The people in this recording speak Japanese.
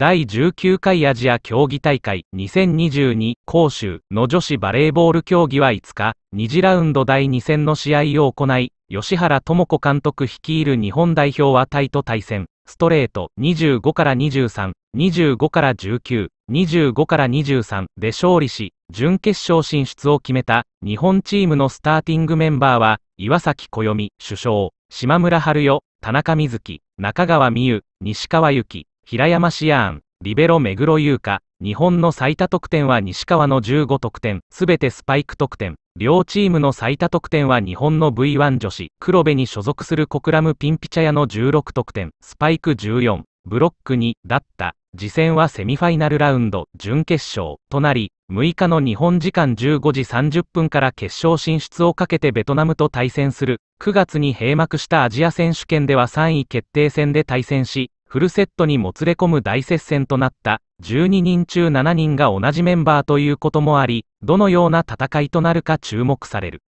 第19回アジア競技大会2022杭州の女子バレーボール競技は5日、2次ラウンド第2戦の試合を行い、吉原智子監督率いる日本代表はタイと対戦、ストレート25から23、25から19、25から23で勝利し、準決勝進出を決めた日本チームのスターティングメンバーは、岩崎小暦、首相、島村春代、田中瑞希、中川美優、西川由紀、平山シアーン、リベロ目黒優香、日本の最多得点は西川の15得点、すべてスパイク得点。両チームの最多得点は日本の V1 女子、黒部に所属するコクラムピンピチャヤの16得点、スパイク14、ブロック2だった。次戦はセミファイナルラウンド、準決勝となり、6日の日本時間15時30分から決勝進出をかけてベトナムと対戦する。9月に閉幕したアジア選手権では3位決定戦で対戦し、フルセットにもつれ込む大接戦となった12人中7人が同じメンバーということもあり、どのような戦いとなるか注目される。